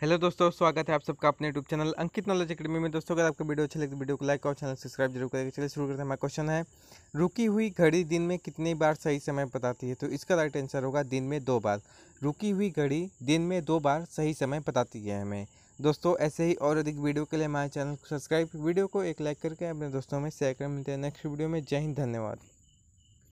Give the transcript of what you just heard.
hello दोस्तों स्वागत है आप सबका अपने YouTube channel Ankit knowledge academy में दोस्तों अगर आपका वीडियो अच्छा लगे तो वीडियो को लाइक और चैनल सब्सक्राइब जरूर करेंगे चलिए शुरू करते हैं हमारा क्वेश्चन है रुकी हुई घड़ी दिन में कितनी बार सही समय बताती है तो इसका राइट आंसर होगा दिन में दो बार रुकी हुई घड़ी दिन में दो बार सही समय बताती है हमें दोस्तों ऐसे ही और अधिक वीडियो के लिए हमारे चैनल को सब्सक्राइब वीडियो को एक लाइक करके अपने दोस्तों में शेयर कर मिलते हैं नेक्स्ट वीडियो में जय हिंद धन्यवाद